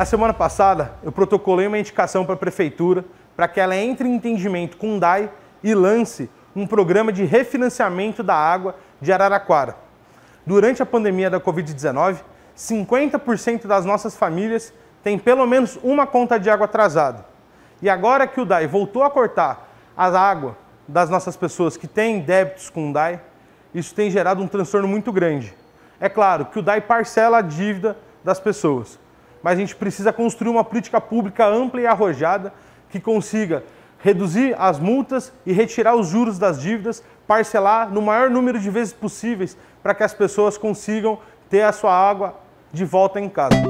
Na semana passada, eu protocolei uma indicação para a prefeitura para que ela entre em entendimento com o DAI e lance um programa de refinanciamento da água de Araraquara. Durante a pandemia da Covid-19, 50% das nossas famílias têm pelo menos uma conta de água atrasada. E agora que o DAI voltou a cortar a água das nossas pessoas que têm débitos com o DAI, isso tem gerado um transtorno muito grande. É claro que o DAI parcela a dívida das pessoas, mas a gente precisa construir uma política pública ampla e arrojada que consiga reduzir as multas e retirar os juros das dívidas, parcelar no maior número de vezes possíveis para que as pessoas consigam ter a sua água de volta em casa.